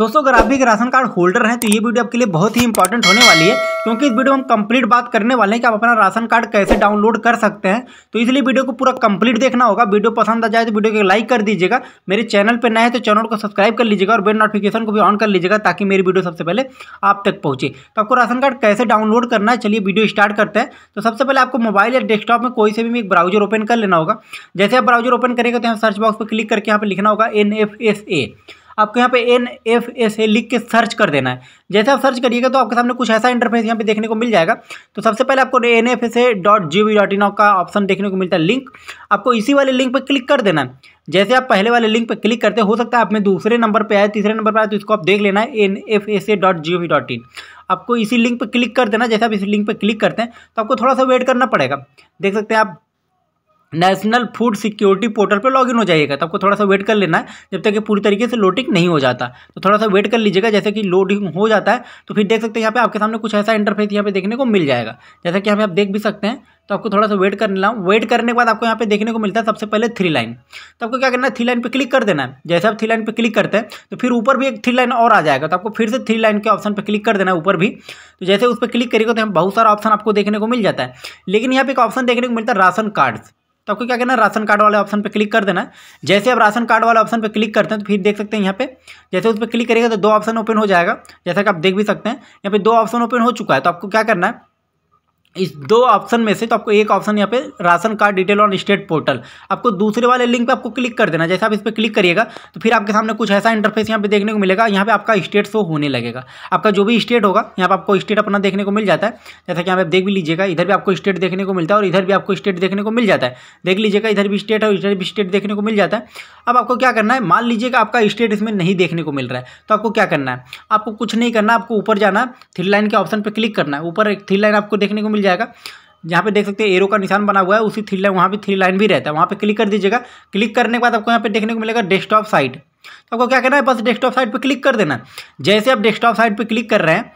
दोस्तों अगर आप भी राशन कार्ड होल्डर हैं तो ये वीडियो आपके लिए बहुत ही इंपॉर्टेंट होने वाली है क्योंकि इस वीडियो में हम कंप्लीट बात करने वाले हैं कि आप अपना राशन कार्ड कैसे डाउनलोड कर सकते हैं तो इसलिए वीडियो को पूरा कंप्लीट देखना होगा वीडियो पसंद आ जाए तो वीडियो को लाइक कर दीजिएगा मेरे चैनल पर नए तो चैनल को सब्सक्राइब कर लीजिएगा और बेल नोटिफिकेशन को भी ऑन कर लीजिएगा ताकि मेरी वीडियो सबसे पहले आप तक पहुँचे तो आपको राशन कार्ड कैसे डाउनलोड करना है चलिए वीडियो स्टार्ट करते हैं तो सबसे पहले आपको मोबाइल या डेस्कटॉप में कोई से भी एक ब्राउजर ओपन कर लेना होगा जैसे आप ब्राउजर ओपन करेंगे तो यहाँ सर्च बॉक्स पर क्लिक करके यहाँ पर लिखना होगा एन एफ एस ए आपको यहाँ पे एन एफ एस ए लिख के सर्च कर देना है जैसे आप सर्च करिएगा तो आपके सामने कुछ ऐसा इंटरफेस यहाँ पे देखने को मिल जाएगा तो सबसे पहले आपको N F S A dot G V dot in का ऑप्शन देखने को मिलता है लिंक आपको इसी वाले लिंक पर क्लिक कर देना है जैसे आप पहले वाले लिंक पर क्लिक करते हो सकता है आप में दूसरे नंबर पर आए तीसरे नंबर पर आए तो इसको आप देख लेना है N F S A dot G O V dot in आपको इसी लिंक पर क्लिक कर देना जैसे आप इस लिंक पर क्लिक करते हैं तो आपको थोड़ा सा वेट करना पड़ेगा देख सकते हैं आप नेशनल फूड सिक्योरिटी पोर्टल पर लॉगिन हो जाएगा तो आपको थोड़ा सा वेट कर लेना है जब तक कि पूरी तरीके से लोडिंग नहीं हो जाता तो थोड़ा सा वेट कर लीजिएगा जैसे कि लोडिंग हो जाता है तो फिर देख सकते हैं यहाँ पे आपके सामने कुछ ऐसा इंटरफेस यहाँ पे देखने को मिल जाएगा जैसा कि हमें आप देख भी सकते हैं तो आपको थोड़ा सा वेट कर लेना वेट करने के बाद आपको यहाँ पे देखने को मिलता है सबसे पहले थ्री लाइन तो आपको क्या करना है थ्री लाइन पे क्लिक कर देना है जैसे आप थ्री लाइन पे क्लिक करते हैं तो फिर ऊपर भी एक थ्री लाइन और आ जाएगा तो आपको फिर से थ्री लाइन के ऑप्शन पे क्लिक कर देना है ऊपर भी तो जैसे उस पर क्लिक करेगा तो यहाँ बहुत सारा ऑप्शन आपको देखने को मिल जाता है लेकिन यहाँ पर एक ऑप्शन देखने को मिलता है राशन कार्ड्स तो आपको क्या करना है राशन कार्ड वाले ऑप्शन पर क्लिक कर देना है जैसे आप राशन कार्ड वाले ऑप्शन पर क्लिक करते हैं तो फिर देख सकते हैं यहाँ पे जैसे उस पर क्लिक करेगा तो दो ऑप्शन ओपन हो जाएगा जैसा कि आप देख भी सकते हैं यहाँ पे दो ऑप्शन ओपन हो चुका है तो आपको क्या करना है इस दो ऑप्शन में से तो आपको एक ऑप्शन यहाँ पे ration card detail on state portal आपको दूसरे वाले लिंक पे आपको क्लिक कर देना जैसे आप इस पर क्लिक करिएगा तो फिर आपके सामने कुछ ऐसा इंटरफेस यहाँ पे देखने को मिलेगा यहाँ पे आपका स्टेट शो होने लगेगा आपका जो भी स्टेट होगा यहाँ पर आपको स्टेट अपना देखने को मिल जाता है जैसा कि यहाँ पे देख भी लीजिएगा इधर भी आपको स्टेट देखने को मिलता है और इधर भी आपको स्टेट देखने को मिल जाता है देख लीजिएगा इधर भी स्टेट और इधर भी स्टेट देखने को मिल जाता है अब आपको क्या करना है मान लीजिएगा आपका स्टेट इसमें नहीं देखने को मिल रहा है तो आपको क्या करना है आपको कुछ नहीं करना आपको ऊपर जाना थ्री लाइन के ऑप्शन पर क्लिक करना है ऊपर एक थ्री लाइन आपको देखने को मिल जाएगा जहाँ पे देख सकते हैं एरो का निशान बना हुआ है उसी थ्री लाइन वहाँ पे थ्री लाइन भी रहता है वहाँ पे क्लिक कर दीजिएगा क्लिक करने के बाद आपको यहाँ पे देखने को मिलेगा डेस्कटॉप साइट तो आपको क्या करना है बस डेस्कटॉप साइट पे क्लिक कर देना जैसे आप डेस्कटॉप साइट पे क्लिक कर रहे हैं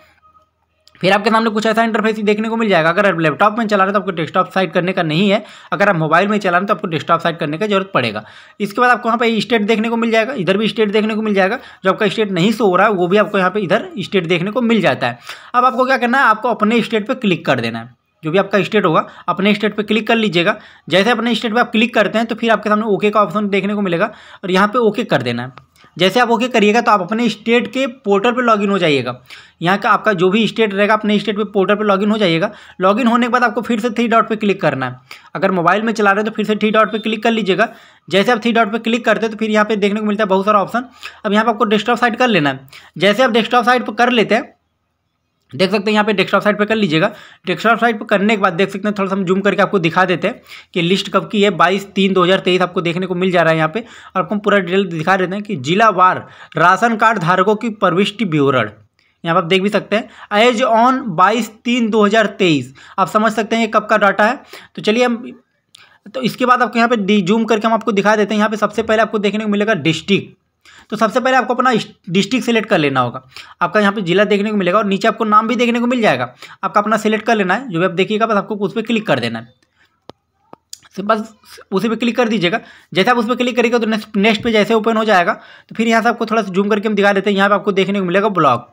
फिर आपके सामने कुछ ऐसा इंटरफेस देखने को मिल जाएगा अगर आप लैपटॉप में चला रहे तो आपको डेस्कटॉप साइड करने का नहीं है अगर आप मोबाइल में चला रहे तो आपको डेस्कटॉप साइड करने का जरूरत पड़ेगा इसके बाद आपको यहाँ पे स्टेट देखने को मिल जाएगा इधर भी स्टेट देखने को मिल जाएगा जो आपका स्टेट नहीं सो हो रहा है वो भी आपको यहाँ पे इधर स्टेट देखने को मिल जाता है अब आपको क्या करना है आपको अपने स्टेट पर क्लिक कर देना है जो भी आपका स्टेट होगा अपने स्टेट पे क्लिक कर लीजिएगा जैसे अपने स्टेट पे आप क्लिक करते हैं तो फिर आपके सामने ओके का ऑप्शन देखने को मिलेगा और यहाँ पे ओके कर देना है जैसे आप ओके करिएगा तो आप अपने स्टेट के पोर्टल पर लॉगिन हो जाइएगा यहाँ का आपका जो भी स्टेट रहेगा अपने स्टेट पे पोर्टल पे लॉगिन हो जाइएगा लॉगिन होने के बाद आपको फिर से थ्री डॉट पे क्लिक करना है अगर मोबाइल में चला रहे हो तो फिर से थ्री डॉट पे क्लिक कर लीजिएगा जैसे आप थ्री डॉट पे क्लिक करते हो तो फिर यहाँ पे देखने को मिलता है बहुत सारा ऑप्शन अब यहाँ पर आपको डेस्कटॉप साइट कर लेना है जैसे आप डेस्कटॉप साइट पर कर लेते हैं देख सकते हैं यहाँ पे डेस्कटॉप साइड पे कर लीजिएगा डेस्कटॉप साइड पे करने के बाद देख सकते हैं थोड़ा सा हम जूम करके आपको दिखा देते हैं कि लिस्ट कब की है बाईस तीन दो हजार तेईस आपको देखने को मिल जा रहा है यहाँ पे और आपको हम पूरा डिटेल दिखा देते हैं कि जिला वार राशन कार्ड धारकों की प्रविष्टि विवरण यहाँ पर आप देख भी सकते हैं एज ऑन बाईस तीन दो आप समझ सकते हैं ये कब का डाटा है तो चलिए हम तो इसके बाद आपको यहाँ पे जूम करके हम आपको दिखा देते हैं यहाँ पे सबसे पहले आपको देखने को मिलेगा डिस्ट्रिक्ट तो सबसे पहले आपको अपना डिस्ट्रिक्ट सेलेक्ट कर लेना होगा आपका यहाँ पे जिला देखने को मिलेगा और नीचे आपको नाम भी देखने को मिल जाएगा आपका अपना सेलेक्ट कर लेना है जो भी आप देखिएगा बस आपको उस पर क्लिक कर देना है तो बस उसी पे क्लिक कर दीजिएगा जैसे आप उस पर क्लिक करेंगे तो नेक्स्ट नेक्स्ट पे जैसे ओपन हो जाएगा तो फिर यहाँ से आपको थोड़ा सा जूम करके हम दिखा देते हैं यहाँ पर आपको देखने को मिलेगा ब्लॉग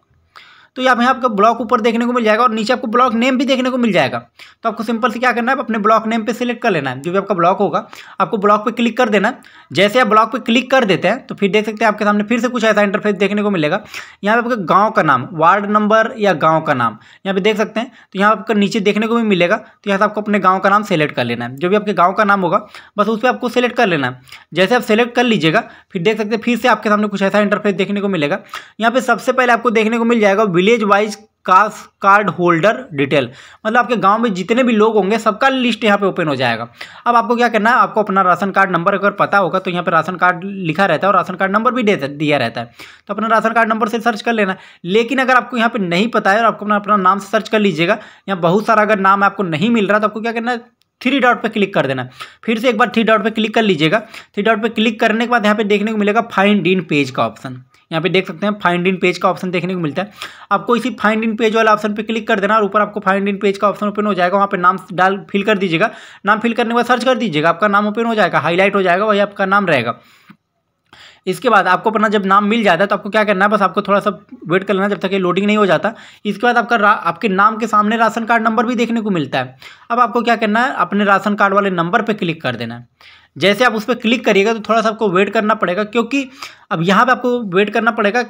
तो यहाँ पे आपको ब्लॉक ऊपर देखने को मिल जाएगा और नीचे आपको ब्लॉक नेम भी देखने को मिल जाएगा तो आपको सिंपल से क्या करना है अपने ब्लॉक नेम पर सिलेक्ट कर लेना है जो भी आपका ब्लॉक होगा आपको ब्लॉक पर क्लिक कर देना जैसे आप ब्लॉक पर क्लिक कर देते हैं तो फिर देख सकते हैं आपके सामने फिर से कुछ ऐसा इंटरफेस देखने को मिलेगा यहाँ पर आपका गाँव का नाम वार्ड नंबर या गाँव का नाम यहाँ पर देख सकते हैं तो यहाँ आपका नीचे देखने को भी मिलेगा तो यहाँ से आपको अपने गाँव का नाम सेलेक्ट कर लेना है जो भी आपके गाँव का नाम होगा बस उस पर आपको सेलेक्ट कर लेना है जैसे आप सेलेक्ट कर लीजिएगा फिर देख सकते हैं फिर से आपके सामने कुछ ऐसा इंटरफेस देखने को मिलेगा यहाँ पे सबसे पहले आपको देखने को मिल जाएगा विलेज वाइज कास कार्ड होल्डर डिटेल मतलब आपके गांव में जितने भी लोग होंगे सबका लिस्ट यहाँ पे ओपन हो जाएगा अब आपको क्या करना है आपको अपना राशन कार्ड नंबर अगर पता होगा तो यहाँ पे राशन कार्ड लिखा रहता है और राशन कार्ड नंबर भी दे दिया रहता है तो अपना राशन कार्ड नंबर से सर्च कर लेना लेकिन अगर आपको यहाँ पर नहीं पता है और आपको अपना अपना नाम से सर्च कर लीजिएगा यहाँ बहुत सारा अगर नाम आपको नहीं मिल रहा तो आपको क्या करना है थ्री डॉट पे क्लिक कर देना फिर से एक बार थ्री डॉट पे क्लिक कर लीजिएगा थ्री डॉट पे क्लिक करने के बाद यहाँ पे देखने को मिलेगा फाइंड इन पेज का ऑप्शन यहाँ पे देख सकते हैं फाइंड इन पेज का ऑप्शन देखने को मिलता है आपको इसी फाइंड इन पेज वाला ऑप्शन पे क्लिक कर देना और ऊपर आपको फाइंड इन पेज का ऑप्शन ओपन हो जाएगा वहाँ पे नाम डाल फिल कर दीजिएगा नाम फिल करने के बाद सर्च कर दीजिएगा आपका नाम ओपन हो जाएगा हाईलाइट हो जाएगा वही आपका नाम रहेगा इसके बाद आपको अपना जब नाम मिल जाता है तो आपको क्या करना है बस आपको थोड़ा सा वेट कर लेना जब तक ये लोडिंग नहीं हो जाता इसके बाद आपका आपके नाम के सामने राशन कार्ड नंबर भी देखने को मिलता है अब आपको क्या करना है अपने राशन कार्ड वाले नंबर पर क्लिक कर देना है जैसे आप उस पर क्लिक करिएगा तो थोड़ा सा आपको वेट करना पड़ेगा क्योंकि अब यहाँ पर आपको वेट करना पड़ेगा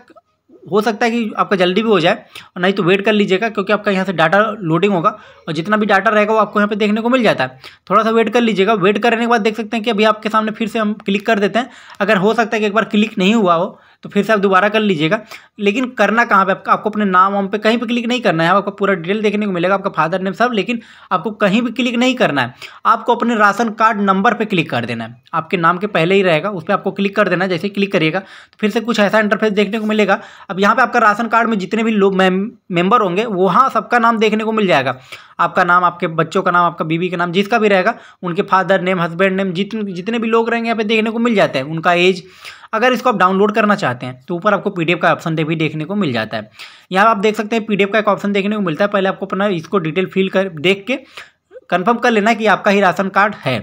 हो सकता है कि आपका जल्दी भी हो जाए और नहीं तो वेट कर लीजिएगा क्योंकि आपका यहाँ से डाटा लोडिंग होगा और जितना भी डाटा रहेगा वो आपको यहाँ पे देखने को मिल जाता है थोड़ा सा वेट कर लीजिएगा वेट करने के बाद देख सकते हैं कि अभी आपके सामने फिर से हम क्लिक कर देते हैं अगर हो सकता है कि एक बार क्लिक नहीं हुआ हो तो फिर से आप दोबारा कर लीजिएगा लेकिन करना कहाँ पर आपको अपने नाम वाम पे कहीं भी क्लिक नहीं करना है आपको पूरा डिटेल देखने को मिलेगा आपका फादर नेम सब लेकिन आपको कहीं भी क्लिक नहीं करना है आपको अपने राशन कार्ड नंबर पर क्लिक कर देना है आपके नाम के पहले ही रहेगा उस पर आपको क्लिक कर देना है जैसे क्लिक करिएगा तो फिर से कुछ ऐसा इंटरफेस देखने को मिलेगा अब यहाँ पर आपका राशन कार्ड में जितने भी लोग मेंबर होंगे वहाँ सबका नाम देखने को मिल जाएगा आपका नाम आपके बच्चों का नाम आपका बीवी का नाम जिसका भी रहेगा उनके फादर नेम हस्बैंड नेम जितने जितने भी लोग रहेंगे यहाँ पे देखने को मिल जाता है उनका एज अगर इसको आप डाउनलोड करना चाहते हैं तो ऊपर आपको पीडीएफ का ऑप्शन भी देखने को मिल जाता है यहाँ आप देख सकते हैं पीडीएफ का एक ऑप्शन देखने को मिलता है पहले आपको अपना इसको डिटेल फिल कर देख के कन्फर्म कर लेना कि आपका ही राशन कार्ड है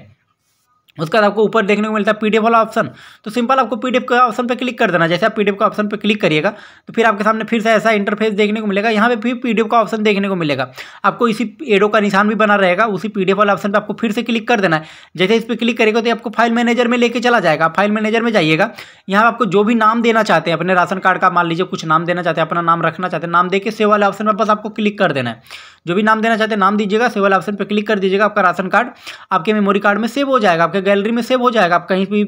उसके बाद आपको ऊपर देखने को मिलता है पीडीएफ वाला ऑप्शन तो सिंपल आपको पीडीएफ का ऑप्शन पर क्लिक कर देना जैसे आप पीडीएफ का ऑप्शन पर क्लिक करिएगा तो फिर आपके सामने फिर से ऐसा इंटरफेस देखने को मिलेगा यहाँ पे फिर पीडीएफ का ऑप्शन देखने को मिलेगा आपको इसी एडो का निशान भी बना रहेगा उसी पीडीएफ वाले ऑप्शन पर आपको फिर से क्लिक कर देना है जैसे इस पर क्लिक करेगा तो आपको फाइल मैनेजर में लेके चला जाएगा फाइल मैनेजर में जाइएगा यहाँ आपको जो भी नाम देना चाहते हैं अपने राशन कार्ड का मान लीजिए कुछ नाम देना चाहते हैं अपना नाम रखना चाहते हैं नाम देकर सेव वाले ऑप्शन पर बस आपको क्लिक कर देना है जो भी नाम देना चाहते हैं नाम दीजिएगा सेवा वाले ऑप्शन पर क्लिक कर दीजिएगा आपका राशन कार्ड आपके मेमोरी कार्ड में सेव हो जाएगा आपके गैलरी में सेव हो जाएगा आप कहीं भी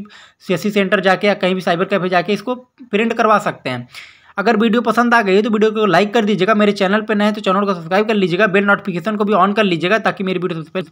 सी सेंटर जाके या कहीं भी साइबर कैफे जाके इसको प्रिंट करवा सकते हैं अगर वीडियो पसंद आ गई है तो वीडियो को लाइक कर दीजिएगा मेरे चैनल पर नए तो चैनल को सब्सक्राइब कर लीजिएगा बेल नोटिफिकेशन को भी ऑन कर लीजिएगा ताकि मेरी वीडियो